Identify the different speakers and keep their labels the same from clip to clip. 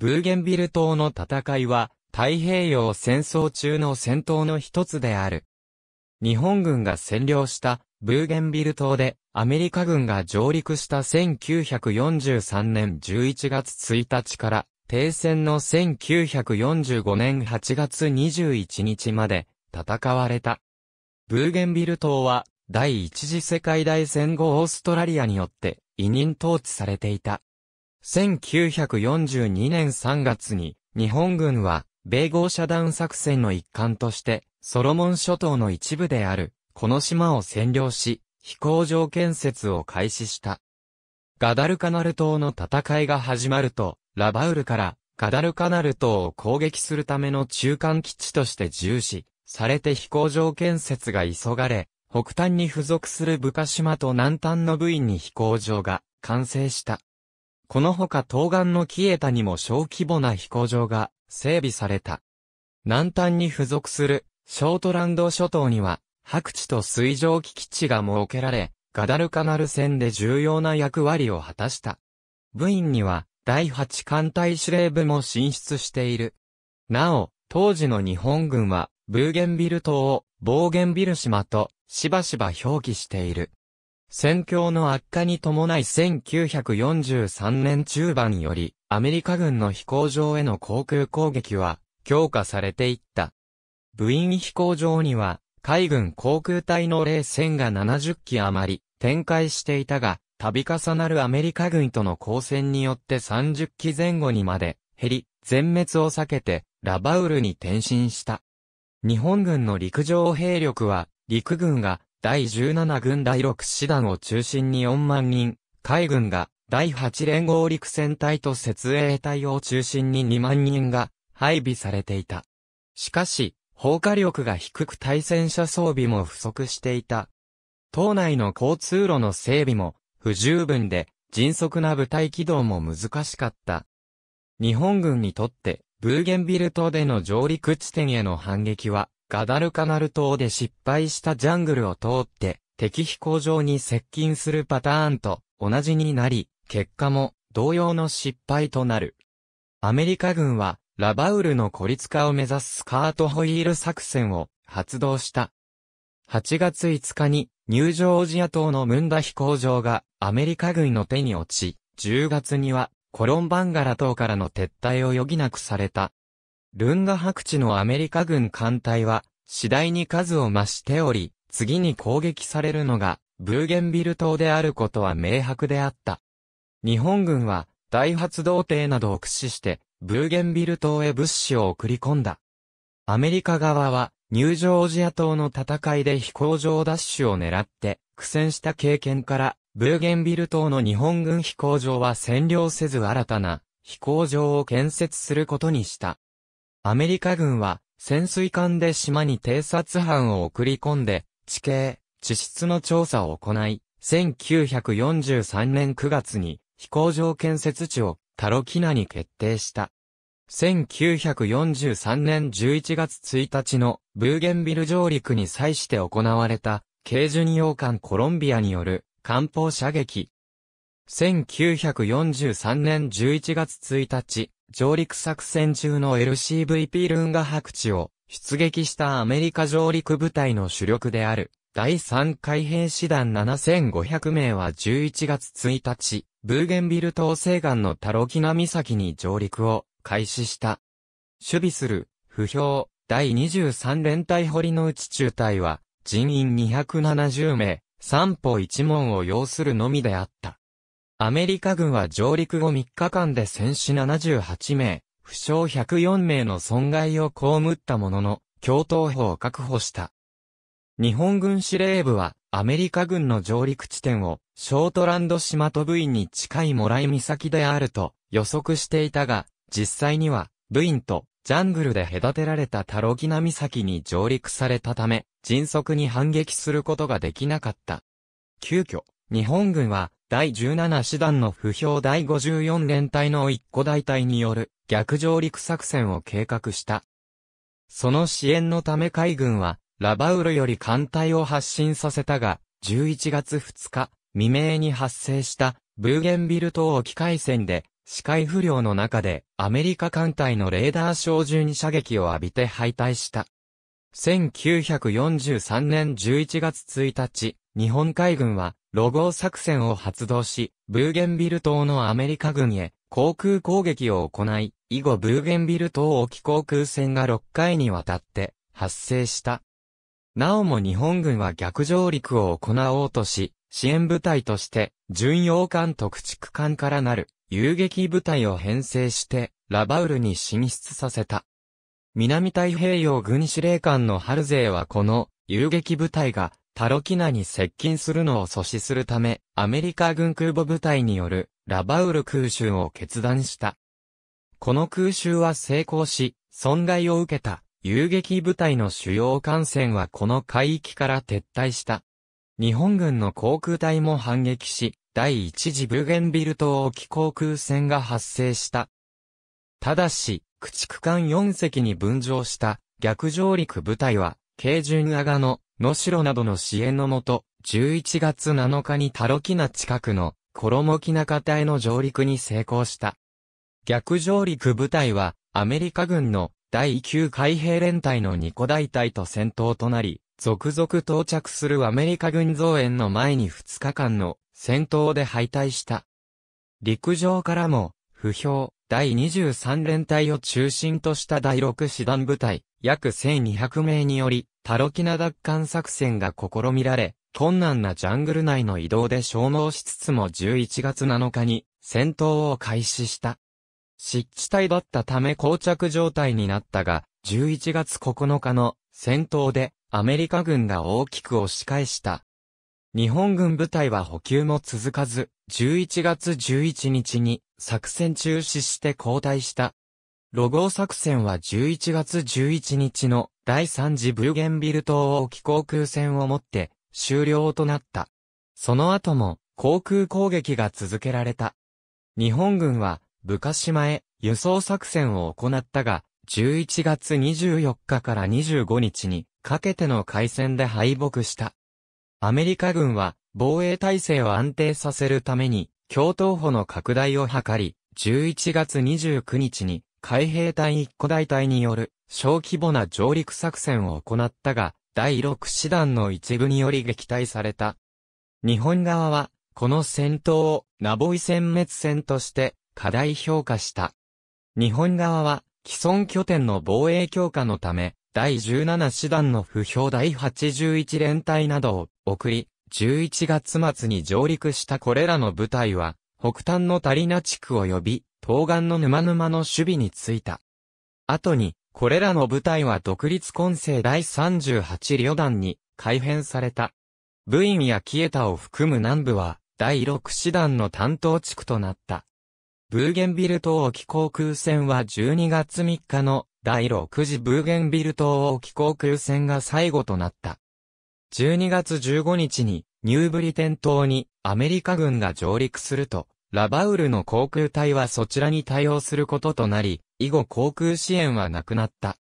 Speaker 1: ブーゲンビル島の戦いは、太平洋戦争中の戦闘の一つである。日本軍が占領したブーゲンビル島でアメリカ軍が上陸した1943年11月1日から停戦の1945年8月21日まで戦われた。ブーゲンビル島は第一次世界大戦後オーストラリアによって委任統治されていた。1942年3月に、日本軍は、米豪遮断作戦の一環として、ソロモン諸島の一部である、この島を占領し、飛行場建設を開始した。ガダルカナル島の戦いが始まると、ラバウルからガダルカナル島を攻撃するための中間基地として重視されて飛行場建設が急がれ、北端に付属するブカ島と南端の部位に飛行場が完成した。このほか東岸のキエタにも小規模な飛行場が整備された。南端に付属するショートランド諸島には白地と水上基地が設けられ、ガダルカナル戦で重要な役割を果たした。部員には第8艦隊司令部も進出している。なお、当時の日本軍はブーゲンビル島をボーゲンビル島としばしば表記している。戦況の悪化に伴い1943年中盤より、アメリカ軍の飛行場への航空攻撃は、強化されていった。部員飛行場には、海軍航空隊の冷戦が70機余り、展開していたが、度重なるアメリカ軍との交戦によって30機前後にまで、減り、全滅を避けて、ラバウルに転身した。日本軍の陸上兵力は、陸軍が第17軍第6師団を中心に4万人、海軍が第8連合陸戦隊と設営隊を中心に2万人が配備されていた。しかし、砲火力が低く対戦車装備も不足していた。島内の交通路の整備も不十分で、迅速な部隊起動も難しかった。日本軍にとって、ブーゲンビル島での上陸地点への反撃は、ガダルカナル島で失敗したジャングルを通って敵飛行場に接近するパターンと同じになり、結果も同様の失敗となる。アメリカ軍はラバウルの孤立化を目指すスカートホイール作戦を発動した。8月5日にニュージョージア島のムンダ飛行場がアメリカ軍の手に落ち、10月にはコロンバンガラ島からの撤退を余儀なくされた。ルンガ白地のアメリカ軍艦隊は、次第に数を増しており、次に攻撃されるのが、ブーゲンビル島であることは明白であった。日本軍は、大発動艇などを駆使して、ブーゲンビル島へ物資を送り込んだ。アメリカ側は、ニュージョージア島の戦いで飛行場奪取を狙って、苦戦した経験から、ブーゲンビル島の日本軍飛行場は占領せず新たな飛行場を建設することにした。アメリカ軍は潜水艦で島に偵察班を送り込んで、地形、地質の調査を行い、1943年9月に飛行場建設地をタロキナに決定した。1943年11月1日のブーゲンビル上陸に際して行われた、軽巡洋艦コロンビアによる艦砲射撃。1943年11月1日、上陸作戦中の LCVP ルーンガ白地を出撃したアメリカ上陸部隊の主力である第3海兵師団7500名は11月1日、ブーゲンビル島西岸のタロキナ岬に上陸を開始した。守備する、不評、第23連隊堀の内中隊は、人員270名、三歩一門を要するのみであった。アメリカ軍は上陸後3日間で戦死78名、負傷104名の損害を被ったものの、共闘法を確保した。日本軍司令部は、アメリカ軍の上陸地点を、ショートランド島とブインに近いモライ岬であると予測していたが、実際には、ブインとジャングルで隔てられたタロキナ岬に上陸されたため、迅速に反撃することができなかった。急遽、日本軍は、第17師団の不評第54連隊の一個大隊による逆上陸作戦を計画した。その支援のため海軍は、ラバウルより艦隊を発進させたが、11月2日、未明に発生したブーゲンビル島沖海戦で、視界不良の中でアメリカ艦隊のレーダー照準射撃を浴びて敗退した。1943年11月1日、日本海軍は、ロゴー作戦を発動し、ブーゲンビル島のアメリカ軍へ、航空攻撃を行い、以後ブーゲンビル島沖航空戦が6回にわたって発生した。なおも日本軍は逆上陸を行おうとし、支援部隊として、巡洋艦特畜艦からなる遊撃部隊を編成して、ラバウルに進出させた。南太平洋軍司令官のハルゼーはこの遊撃部隊がタロキナに接近するのを阻止するため、アメリカ軍空母部隊によるラバウル空襲を決断した。この空襲は成功し、損害を受けた遊撃部隊の主要艦船はこの海域から撤退した。日本軍の航空隊も反撃し、第一次ブーゲンビル島沖航空戦が発生した。ただし、駆逐艦4隻に分譲した逆上陸部隊は、軽巡阿賀の野代などの支援のもと、11月7日にタロキナ近くの衣木中隊の上陸に成功した。逆上陸部隊は、アメリカ軍の第9海兵連隊の二個大隊と戦闘となり、続々到着するアメリカ軍増援の前に2日間の戦闘で敗退した。陸上からも、不評、第23連隊を中心とした第6師団部隊、約1200名により、タロキナ奪還作戦が試みられ、困難なジャングル内の移動で消耗しつつも11月7日に戦闘を開始した。湿地帯だったため膠着状態になったが、11月9日の戦闘でアメリカ軍が大きく押し返した。日本軍部隊は補給も続かず、11月11日に作戦中止して交代した。ロゴー作戦は11月11日の第3次ブルゲンビル島沖航空戦をもって終了となった。その後も航空攻撃が続けられた。日本軍は部下島へ輸送作戦を行ったが、11月24日から25日にかけての海戦で敗北した。アメリカ軍は防衛体制を安定させるために共闘歩の拡大を図り、11月29日に海兵隊一個大隊による小規模な上陸作戦を行ったが、第6師団の一部により撃退された。日本側は、この戦闘をナボイ殲滅戦として過大評価した。日本側は、既存拠点の防衛強化のため、第17師団の不評第81連隊などを送り、11月末に上陸したこれらの部隊は、北端のタリナ地区及び、東岸の沼沼の守備についた。後に、これらの部隊は独立混成第38旅団に改編された。部員やキエタを含む南部は、第6師団の担当地区となった。ブーゲンビル島沖航空戦は12月3日の第6次ブーゲンビル島沖航空戦が最後となった。12月15日にニューブリテン島にアメリカ軍が上陸すると、ラバウルの航空隊はそちらに対応することとなり、以後航空支援はなくなった。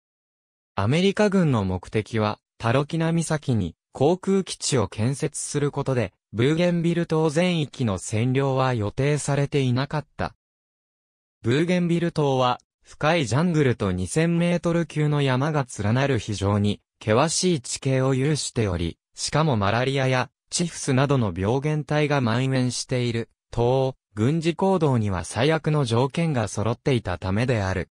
Speaker 1: アメリカ軍の目的は、タロキナ岬に航空基地を建設することで、ブーゲンビル島全域の占領は予定されていなかった。ブーゲンビル島は、深いジャングルと2000メートル級の山が連なる非常に険しい地形を有しており、しかもマラリアやチフスなどの病原体が蔓延している、東欧、軍事行動には最悪の条件が揃っていたためである。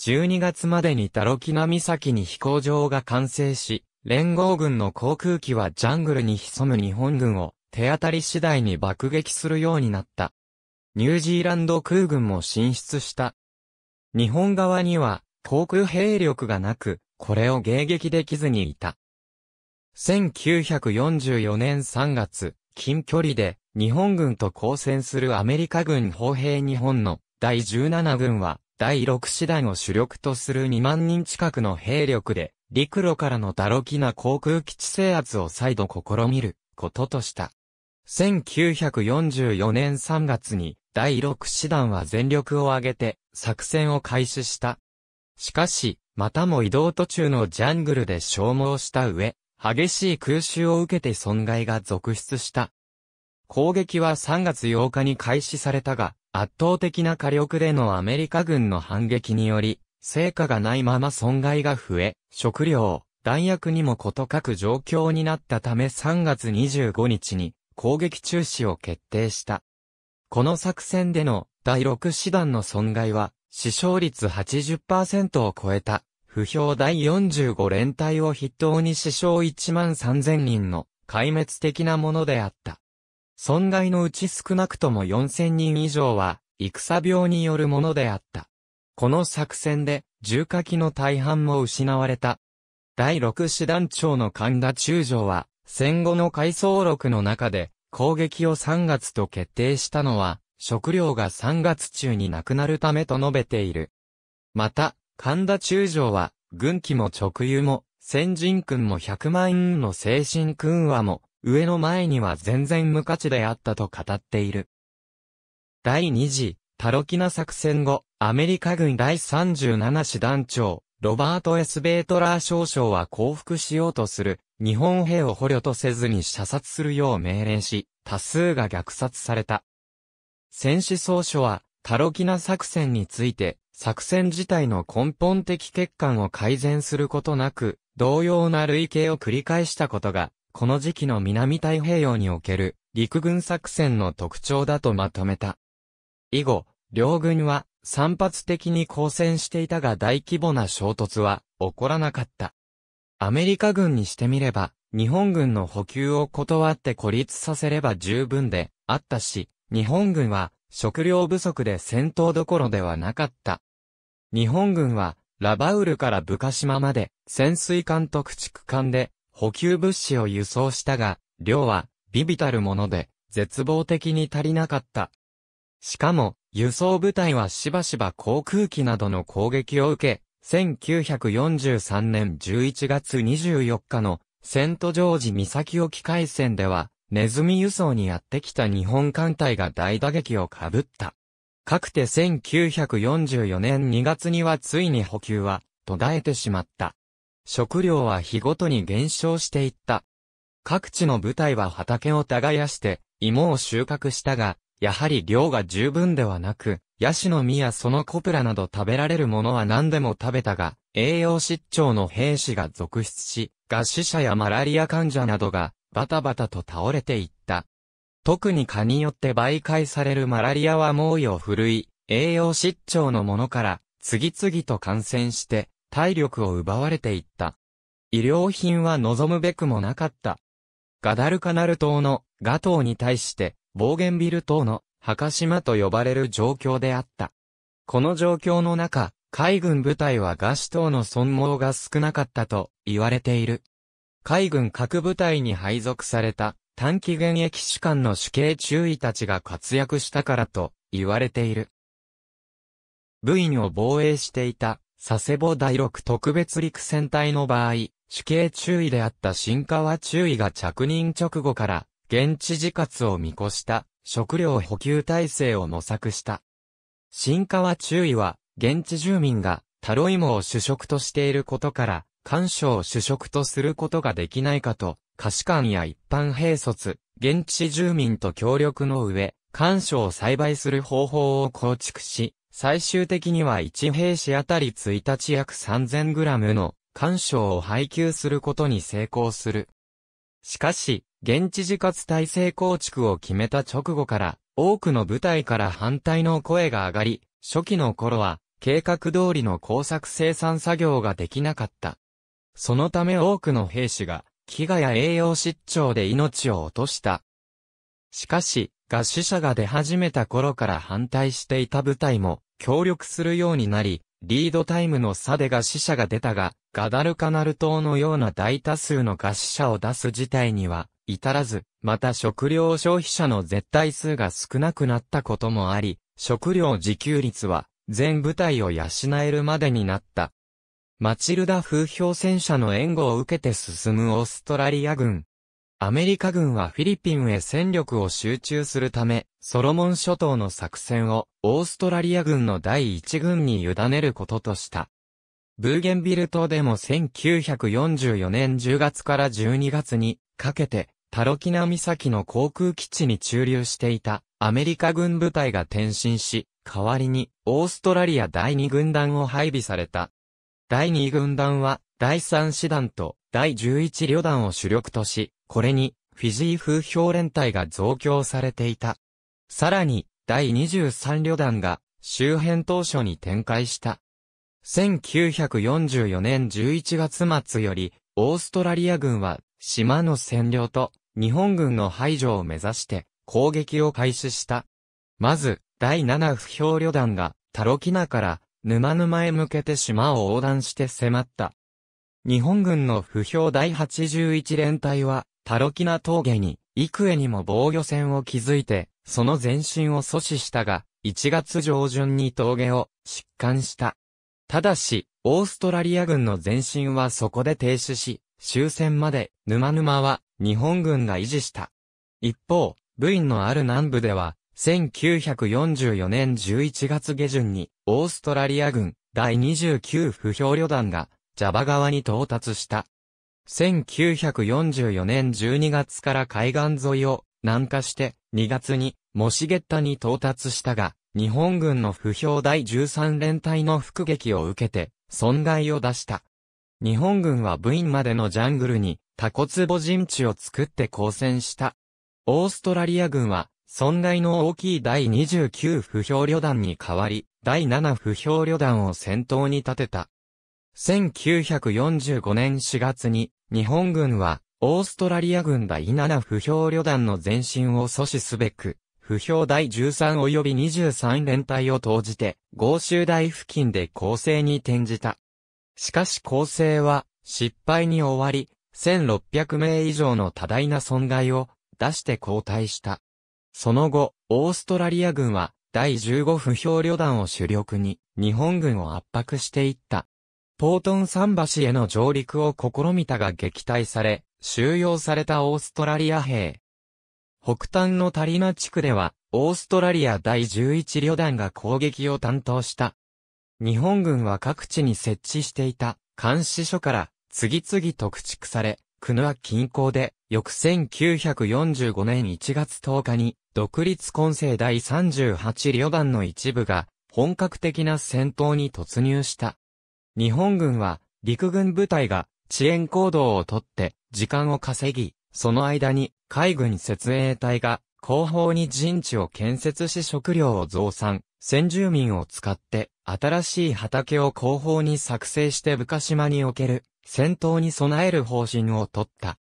Speaker 1: 12月までにタロキナ岬に飛行場が完成し、連合軍の航空機はジャングルに潜む日本軍を手当たり次第に爆撃するようになった。ニュージーランド空軍も進出した。日本側には航空兵力がなく、これを迎撃できずにいた。1944年3月、近距離で日本軍と交戦するアメリカ軍砲兵日本の第17軍は第6師団を主力とする2万人近くの兵力で陸路からのロキな航空基地制圧を再度試みることとした。1944年3月に第6師団は全力を挙げて作戦を開始した。しかし、またも移動途中のジャングルで消耗した上、激しい空襲を受けて損害が続出した。攻撃は3月8日に開始されたが、圧倒的な火力でのアメリカ軍の反撃により、成果がないまま損害が増え、食料、弾薬にもこと書く状況になったため3月25日に攻撃中止を決定した。この作戦での第6師団の損害は死傷率80%を超えた、不評第45連隊を筆頭に死傷1万3000人の壊滅的なものであった。損害のうち少なくとも4000人以上は、戦病によるものであった。この作戦で、重火器の大半も失われた。第6師団長の神田中将は、戦後の回想録の中で、攻撃を3月と決定したのは、食料が3月中になくなるためと述べている。また、神田中将は、軍機も直輸も、先人君も100万円の精神君はも、上の前には全然無価値であったと語っている。第2次、タロキナ作戦後、アメリカ軍第37師団長、ロバート・エスベートラー少将は降伏しようとする、日本兵を捕虜とせずに射殺するよう命令し、多数が虐殺された。戦死総書は、タロキナ作戦について、作戦自体の根本的欠陥を改善することなく、同様な類型を繰り返したことが、この時期の南太平洋における陸軍作戦の特徴だとまとめた。以後、両軍は散発的に交戦していたが大規模な衝突は起こらなかった。アメリカ軍にしてみれば、日本軍の補給を断って孤立させれば十分であったし、日本軍は食料不足で戦闘どころではなかった。日本軍はラバウルからブカ島まで潜水艦と駆逐艦で補給物資を輸送したが、量はビビたるもので絶望的に足りなかった。しかも、輸送部隊はしばしば航空機などの攻撃を受け、1943年11月24日のセントジョージ岬沖海戦では、ネズミ輸送にやってきた日本艦隊が大打撃をかぶった。かくて1944年2月にはついに補給は途絶えてしまった。食料は日ごとに減少していった。各地の部隊は畑を耕して、芋を収穫したが、やはり量が十分ではなく、ヤシの実やそのコプラなど食べられるものは何でも食べたが、栄養失調の兵士が続出し、餓死者やマラリア患者などがバタバタと倒れていった。特に蚊によって媒介されるマラリアは猛威を振るい、栄養失調のものから、次々と感染して、体力を奪われていった。医療品は望むべくもなかった。ガダルカナル島のガ島に対して、ボーゲンビル島の墓島と呼ばれる状況であった。この状況の中、海軍部隊はガシ島の損耗が少なかったと言われている。海軍各部隊に配属された短期現役士官の主刑中尉たちが活躍したからと言われている。部員を防衛していた佐世保第六特別陸戦隊の場合、主刑中尉であった新川中尉が着任直後から現地自活を見越した食料補給体制を模索した。新川中尉は現地住民がタロイモを主食としていることから渉を主食とすることができないかと、可視官や一般兵卒、現地住民と協力の上、干渉を栽培する方法を構築し、最終的には1兵士あたり1日約 3000g の干渉を配給することに成功する。しかし、現地自活体制構築を決めた直後から、多くの部隊から反対の声が上がり、初期の頃は、計画通りの工作生産作業ができなかった。そのため多くの兵士が、飢餓や栄養失調で命を落とした。しかし、合死者が出始めた頃から反対していた部隊も、協力するようになり、リードタイムの差で合死者が出たが、ガダルカナル島のような大多数の合死者を出す事態には、至らず、また食料消費者の絶対数が少なくなったこともあり、食料自給率は、全部隊を養えるまでになった。マチルダ風評戦車の援護を受けて進むオーストラリア軍。アメリカ軍はフィリピンへ戦力を集中するため、ソロモン諸島の作戦をオーストラリア軍の第一軍に委ねることとした。ブーゲンビル島でも1944年10月から12月にかけて、タロキナ岬の航空基地に駐留していたアメリカ軍部隊が転身し、代わりにオーストラリア第二軍団を配備された。第2軍団は、第3師団と第11旅団を主力とし、これに、フィジー風評連隊が増強されていた。さらに、第23旅団が、周辺当初に展開した。1944年11月末より、オーストラリア軍は、島の占領と、日本軍の排除を目指して、攻撃を開始した。まず、第7不評旅団が、タロキナから、沼沼へ向けて島を横断して迫った。日本軍の不評第81連隊は、タロキナ峠に、幾重にも防御線を築いて、その前進を阻止したが、1月上旬に峠を、疾患した。ただし、オーストラリア軍の前進はそこで停止し、終戦まで、沼沼は、日本軍が維持した。一方、部員のある南部では、1944年11月下旬に、オーストラリア軍第29不評旅団がジャバ川に到達した。1944年12月から海岸沿いを南下して2月にモシゲッタに到達したが、日本軍の不評第13連隊の腹撃を受けて損害を出した。日本軍は部員までのジャングルにタコツボ陣地を作って抗戦した。オーストラリア軍は損害の大きい第29不評旅団に代わり、第7不評旅団を先頭に立てた。1945年4月に、日本軍は、オーストラリア軍第7不評旅団の前進を阻止すべく、不評第13及び23連隊を投じて、合衆台付近で攻勢に転じた。しかし攻勢は、失敗に終わり、1600名以上の多大な損害を出して後退した。その後、オーストラリア軍は第15不評旅団を主力に日本軍を圧迫していった。ポートン桟橋への上陸を試みたが撃退され、収容されたオーストラリア兵。北端のタリナ地区では、オーストラリア第11旅団が攻撃を担当した。日本軍は各地に設置していた監視所から次々と駆逐され、クヌア近郊で翌1945年1月10日に、独立混成第38旅団の一部が、本格的な戦闘に突入した。日本軍は、陸軍部隊が、遅延行動をとって、時間を稼ぎ、その間に、海軍設営隊が、後方に陣地を建設し食料を増産、先住民を使って、新しい畑を後方に作成して深島における、戦闘に備える方針を取った。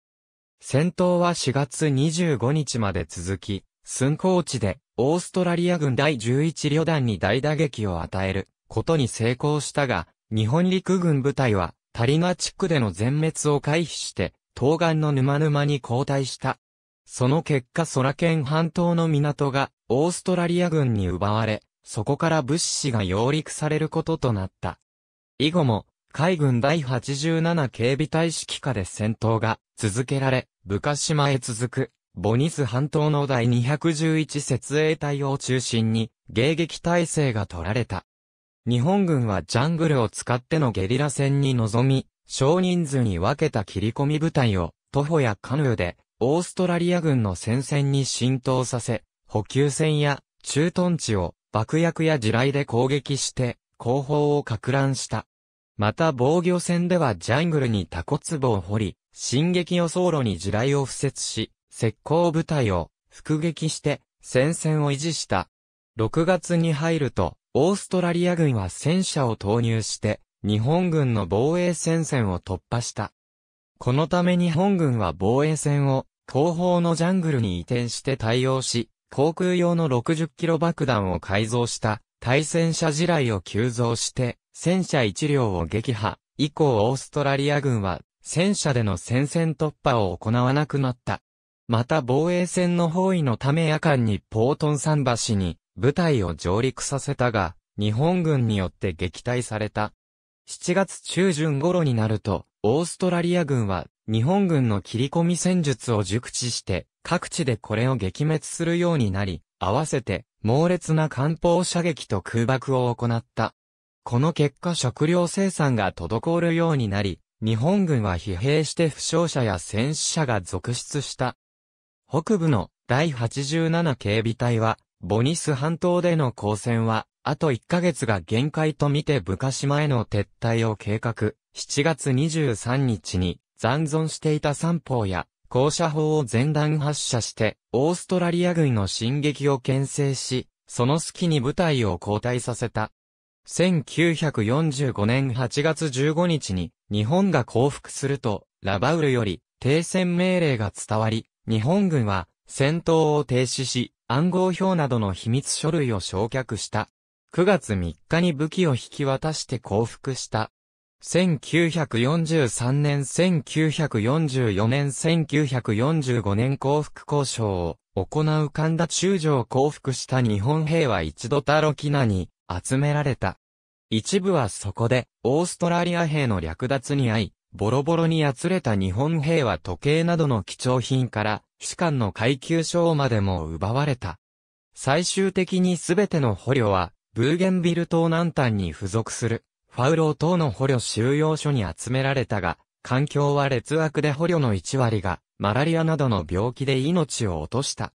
Speaker 1: 戦闘は4月25日まで続き、寸高地で、オーストラリア軍第11旅団に大打撃を与えることに成功したが、日本陸軍部隊は、タリナ地区での全滅を回避して、東岸の沼沼に後退した。その結果空県半島の港が、オーストラリア軍に奪われ、そこから物資が揚陸されることとなった。以後も、海軍第87警備隊指揮下で戦闘が続けられ、部下島へ続く、ボニス半島の第211設営隊を中心に、迎撃態勢が取られた。日本軍はジャングルを使ってのゲリラ戦に臨み、少人数に分けた切り込み部隊を、徒歩やカヌーで、オーストラリア軍の戦線に浸透させ、補給船や駐屯地を爆薬や地雷で攻撃して、後方を拡乱した。また防御戦ではジャングルにタコ壺を掘り、進撃予想路に地雷を敷設し、石膏部隊を伏撃して戦線を維持した。6月に入ると、オーストラリア軍は戦車を投入して、日本軍の防衛戦線を突破した。このため日本軍は防衛線を後方のジャングルに移転して対応し、航空用の60キロ爆弾を改造した対戦車地雷を急増して戦車一両を撃破、以降オーストラリア軍は戦車での戦線突破を行わなくなった。また防衛戦の包囲のため夜間にポートン桟橋に部隊を上陸させたが、日本軍によって撃退された。7月中旬頃になると、オーストラリア軍は日本軍の切り込み戦術を熟知して、各地でこれを撃滅するようになり、合わせて猛烈な艦砲射撃と空爆を行った。この結果食料生産が滞るようになり、日本軍は疲弊して負傷者や戦死者が続出した。北部の第87警備隊は、ボニス半島での交戦は、あと1ヶ月が限界とみて部下島への撤退を計画、7月23日に残存していた三砲や高射砲を全弾発射して、オーストラリア軍の進撃を牽制し、その隙に部隊を交代させた。1945年8月15日に日本が降伏すると、ラバウルより停戦命令が伝わり、日本軍は戦闘を停止し、暗号表などの秘密書類を焼却した。9月3日に武器を引き渡して降伏した。1943年、1944年、1945年降伏交渉を行う神田中将降伏した日本兵は一度たろきなに集められた。一部はそこで、オーストラリア兵の略奪に遭い、ボロボロにやつれた日本兵は時計などの貴重品から、士官の階級賞までも奪われた。最終的にすべての捕虜は、ブーゲンビル島南端に付属する、ファウロー島の捕虜収容所に集められたが、環境は劣悪で捕虜の1割が、マラリアなどの病気で命を落とした。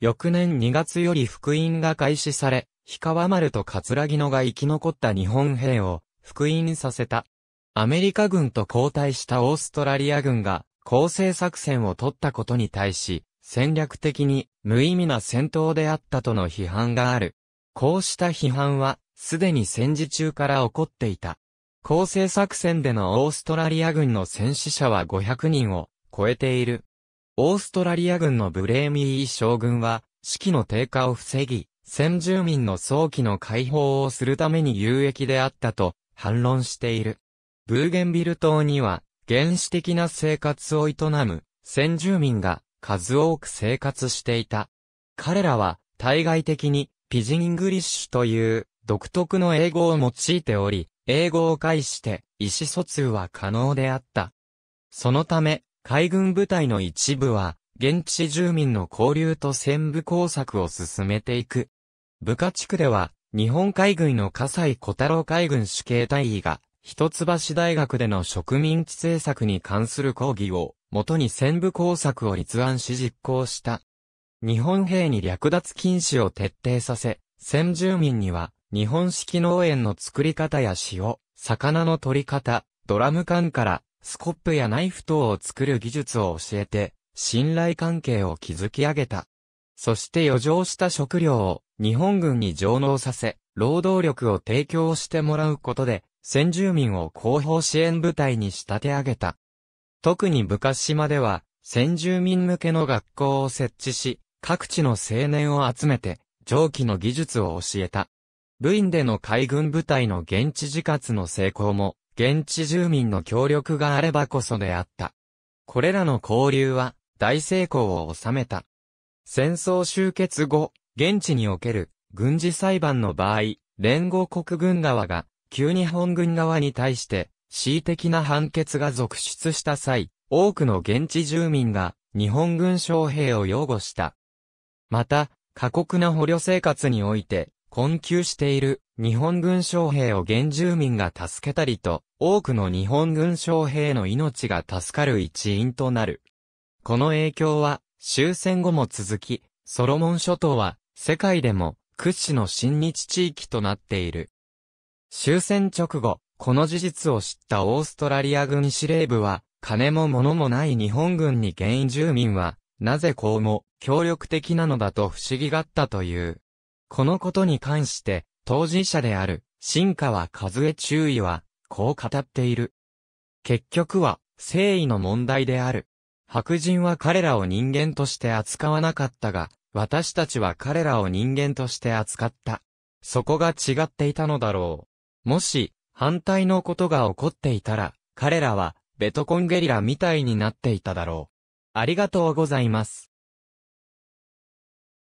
Speaker 1: 翌年2月より福音が開始され、氷川丸と桂木野が生き残った日本兵を復員させた。アメリカ軍と交代したオーストラリア軍が攻勢作戦を取ったことに対し、戦略的に無意味な戦闘であったとの批判がある。こうした批判は、すでに戦時中から起こっていた。攻勢作戦でのオーストラリア軍の戦死者は500人を超えている。オーストラリア軍のブレーミー将軍は、士気の低下を防ぎ、先住民の早期の解放をするために有益であったと反論している。ブーゲンビル島には原始的な生活を営む先住民が数多く生活していた。彼らは対外的にピジングリッシュという独特の英語を用いており、英語を介して意思疎通は可能であった。そのため、海軍部隊の一部は、現地住民の交流と戦部工作を進めていく。部下地区では、日本海軍の笠井小太郎海軍主警隊員が、一橋大学での植民地政策に関する講義を、元に戦部工作を立案し実行した。日本兵に略奪禁止を徹底させ、先住民には、日本式農園の作り方や塩、魚の取り方、ドラム缶から、スコップやナイフ等を作る技術を教えて、信頼関係を築き上げた。そして余剰した食料を日本軍に上納させ、労働力を提供してもらうことで、先住民を後方支援部隊に仕立て上げた。特に部下島では、先住民向けの学校を設置し、各地の青年を集めて、蒸気の技術を教えた。部員での海軍部隊の現地自活の成功も、現地住民の協力があればこそであった。これらの交流は、大成功を収めた。戦争終結後、現地における軍事裁判の場合、連合国軍側が旧日本軍側に対して恣意的な判決が続出した際、多くの現地住民が日本軍将兵を擁護した。また、過酷な捕虜生活において困窮している日本軍将兵を原住民が助けたりと、多くの日本軍将兵の命が助かる一因となる。この影響は終戦後も続き、ソロモン諸島は世界でも屈指の親日地域となっている。終戦直後、この事実を知ったオーストラリア軍司令部は、金も物もない日本軍に原因住民は、なぜこうも協力的なのだと不思議がったという。このことに関して、当事者である、新川和江中尉は、こう語っている。結局は、誠意の問題である。白人は彼らを人間として扱わなかったが、私たちは彼らを人間として扱った。そこが違っていたのだろう。もし、反対のことが起こっていたら、彼らは、ベトコンゲリラみたいになっていただろう。ありがとうございます。